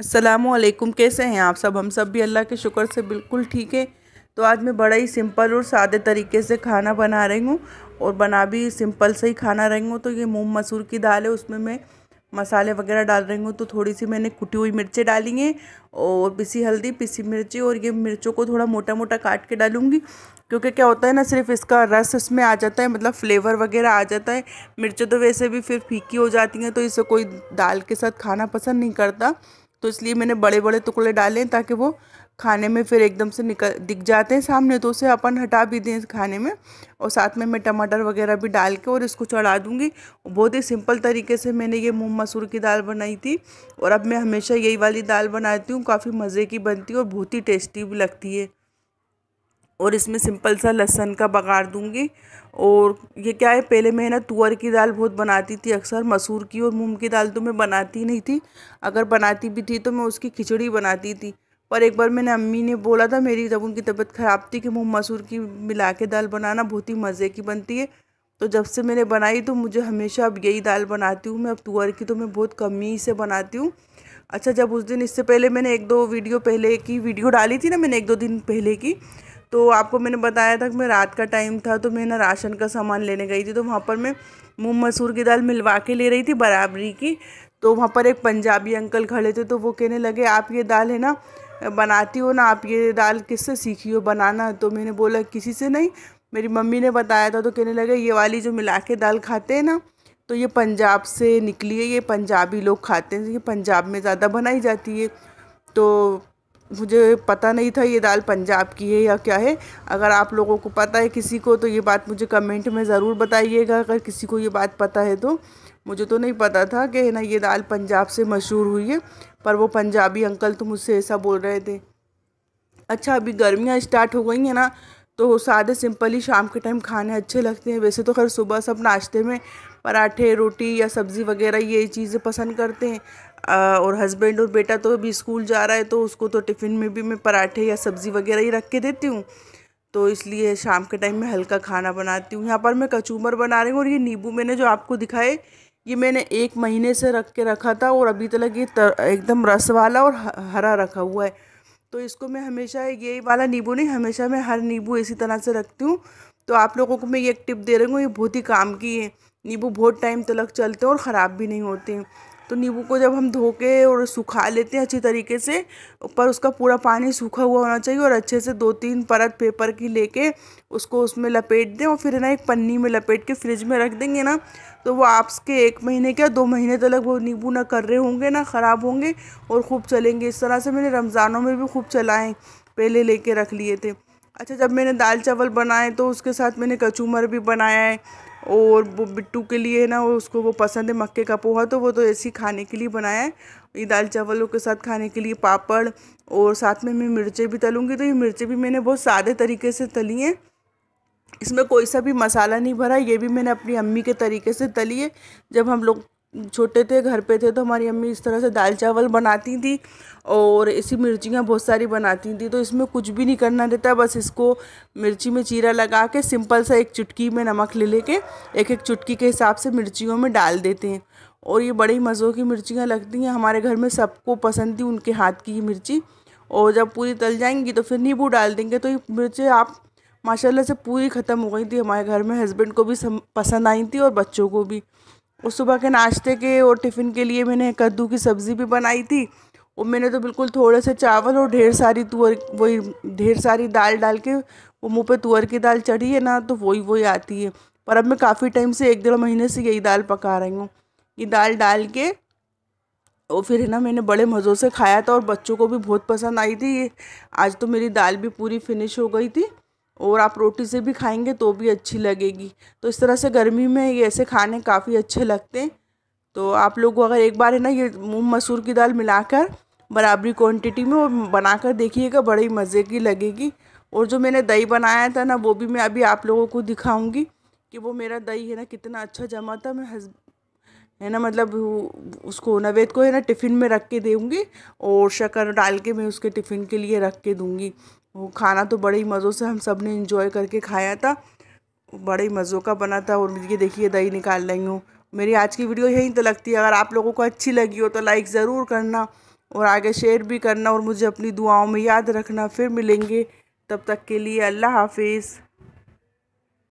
असलकुम कैसे हैं आप सब हम सब भी अल्लाह के शुक्र से बिल्कुल ठीक है तो आज मैं बड़ा ही सिंपल और सादे तरीके से खाना बना रही हूँ और बना भी सिंपल से ही खाना रही हूँ तो ये मूंग मसूर की दाल है उसमें मैं मसाले वगैरह डाल रही हूँ तो थोड़ी सी मैंने कुटी हुई मिर्चें डाली हैं और पिसी हल्दी पिसी मिर्ची और ये मिर्चों को थोड़ा मोटा मोटा काट के डालूंगी क्योंकि क्या होता है ना सिर्फ इसका रस उसमें आ जाता है मतलब फ्लेवर वगैरह आ जाता है मिर्चें तो वैसे भी फिर फीकी हो जाती हैं तो इसे कोई दाल के साथ खाना पसंद नहीं करता तो इसलिए मैंने बड़े बड़े टुकड़े डाले ताकि वो खाने में फिर एकदम से निकल दिख जाते हैं सामने तो उसे अपन हटा भी दें खाने में और साथ में मैं टमाटर वगैरह भी डाल के और इसको चढ़ा दूँगी बहुत ही सिंपल तरीके से मैंने ये मूँग मसूर की दाल बनाई थी और अब मैं हमेशा यही वाली दाल बनाती हूँ काफ़ी मज़े की बनती है और बहुत ही टेस्टी भी लगती है और इसमें सिंपल सा लहसन का बघार दूंगी और ये क्या है पहले मैं ना तुअर की दाल बहुत बनाती थी अक्सर मसूर की और मूंग की दाल तो मैं बनाती नहीं थी अगर बनाती भी थी तो मैं उसकी खिचड़ी बनाती थी पर एक बार मैंने अम्मी ने बोला था मेरी जब उनकी तबीयत ख़राब थी कि मूँग मसूर की मिला के दाल बनाना बहुत ही मज़े की बनती है तो जब से मैंने बनाई तो मुझे हमेशा अब यही दाल बनाती हूँ मैं अब तुअर की तो मैं बहुत कम ही से बनाती हूँ अच्छा जब उस दिन इससे पहले मैंने एक दो वीडियो पहले की वीडियो डाली थी ना मैंने एक दो दिन पहले की तो आपको मैंने बताया था कि मैं रात का टाइम था तो मैं ना राशन का सामान लेने गई थी तो वहाँ पर मैं मूँग मसूर की दाल मिलवा के ले रही थी बराबरी की तो वहाँ पर एक पंजाबी अंकल खड़े थे तो वो कहने लगे आप ये दाल है ना बनाती हो ना आप ये दाल किससे सीखी हो बनाना तो मैंने बोला किसी से नहीं मेरी मम्मी ने बताया था तो कहने लगे ये वाली जो मिला के दाल खाते हैं ना तो ये पंजाब से निकली है ये पंजाबी लोग खाते हैं ये पंजाब में ज़्यादा बनाई जाती है तो मुझे पता नहीं था ये दाल पंजाब की है या क्या है अगर आप लोगों को पता है किसी को तो ये बात मुझे कमेंट में ज़रूर बताइएगा अगर किसी को ये बात पता है तो मुझे तो नहीं पता था कि है ना ये दाल पंजाब से मशहूर हुई है पर वो पंजाबी अंकल तो मुझसे ऐसा बोल रहे थे अच्छा अभी गर्मियाँ स्टार्ट हो गई हैं ना तो सादे सिंपल ही शाम के टाइम खाने अच्छे लगते हैं वैसे तो खैर सुबह सब नाश्ते में पराठे रोटी या सब्ज़ी वगैरह ये चीज़ें पसंद करते हैं और हस्बैंड और बेटा तो अभी स्कूल जा रहा है तो उसको तो टिफ़िन में भी मैं पराठे या सब्ज़ी वगैरह ही रख के देती हूँ तो इसलिए शाम के टाइम में हल्का खाना बनाती हूँ यहाँ पर मैं कचूमर बना रही हूँ और ये नींबू मैंने जो आपको दिखाए ये मैंने एक महीने से रख के रखा था और अभी तक ये एकदम रस वाला और हरा रखा हुआ है तो इसको मैं हमेशा यही वाला नींबू नहीं हमेशा मैं हर नींबू इसी तरह से रखती हूँ तो आप लोगों को मैं ये एक टिप दे रही हूँ ये बहुत ही काम की है नींबू बहुत टाइम तक चलते हैं और ख़राब भी नहीं होते हैं तो नींबू को जब हम धो के और सुखा लेते हैं अच्छी तरीके से पर उसका पूरा पानी सूखा हुआ होना चाहिए और अच्छे से दो तीन परत पेपर की लेके उसको उसमें लपेट दें और फिर ना एक पन्नी में लपेट के फ्रिज में रख देंगे ना तो वो आपके एक महीने के दो महीने तक वो नींबू ना कर रहे होंगे ना ख़राब होंगे और खूब चलेंगे इस तरह से मैंने रमज़ानों में भी खूब चलाएँ पहले ले रख लिए थे अच्छा जब मैंने दाल चावल बनाए तो उसके साथ मैंने कचूमर भी बनाया है और वो बिट्टू के लिए ना उसको वो पसंद है मक्के का पोहा तो वो तो ऐसे ही खाने के लिए बनाया है ये दाल चावलों के साथ खाने के लिए पापड़ और साथ में मैं मिर्चें भी तलूँगी तो ये मिर्चें भी मैंने बहुत सादे तरीके से तली हैं इसमें कोई सा भी मसाला नहीं भरा ये भी मैंने अपनी अम्मी के तरीके से तली है जब हम लोग छोटे थे घर पे थे तो हमारी अम्मी इस तरह से दाल चावल बनाती थी और इसी मिर्चियाँ बहुत सारी बनाती थी तो इसमें कुछ भी नहीं करना रहता बस इसको मिर्ची में चीरा लगा के सिंपल सा एक चुटकी में नमक ले लेके एक एक चुटकी के हिसाब से मिर्चियों में डाल देते हैं और ये बड़े मज़ों की मिर्चियाँ लगती हैं हमारे घर में सबको पसंद थी उनके हाथ की ये मिर्ची और जब पूरी तल जाएंगी तो फिर नींबू डाल देंगे तो ये मिर्ची आप माशाल्लाह से पूरी ख़त्म हो गई थी हमारे घर में हस्बैंड को भी पसंद आई थी और बच्चों को भी और सुबह के नाश्ते के और टिफ़िन के लिए मैंने कद्दू की सब्ज़ी भी बनाई थी और मैंने तो बिल्कुल थोड़े से चावल और ढेर सारी तुअर वही ढेर सारी दाल डाल के वो मुँह पे तुअर की दाल चढ़ी है ना तो वही वही आती है पर अब मैं काफ़ी टाइम से एक डेढ़ महीने से यही दाल पका रही हूँ ये दाल डाल के और फिर है ना मैंने बड़े मज़ों से खाया था और बच्चों को भी बहुत पसंद आई थी ये आज तो मेरी दाल भी पूरी फिनिश हो गई थी और आप रोटी से भी खाएंगे तो भी अच्छी लगेगी तो इस तरह से गर्मी में ये ऐसे खाने काफ़ी अच्छे लगते हैं तो आप लोग अगर एक बार है ना ये मूंग मसूर की दाल मिलाकर बराबरी क्वांटिटी में वो बनाकर देखिएगा बड़ी मज़े की लगेगी और जो मैंने दही बनाया था ना वो भी मैं अभी आप लोगों को दिखाऊँगी कि वो मेरा दही है ना कितना अच्छा जमा था मैं हस है ना मतलब उसको नवेद को है ना टिफ़िन में रख के दूँगी और शक्कर डाल के मैं उसके टिफ़िन के लिए रख के दूँगी वो खाना तो बड़े ही मज़ों से हम सब ने इंजॉय करके खाया था बड़े ही मज़ों का बना था और ये देखिए दही निकाल रही हूँ मेरी आज की वीडियो यहीं तो लगती है अगर आप लोगों को अच्छी लगी हो तो लाइक ज़रूर करना और आगे शेयर भी करना और मुझे अपनी दुआओं में याद रखना फिर मिलेंगे तब तक के लिए अल्लाह हाफिज़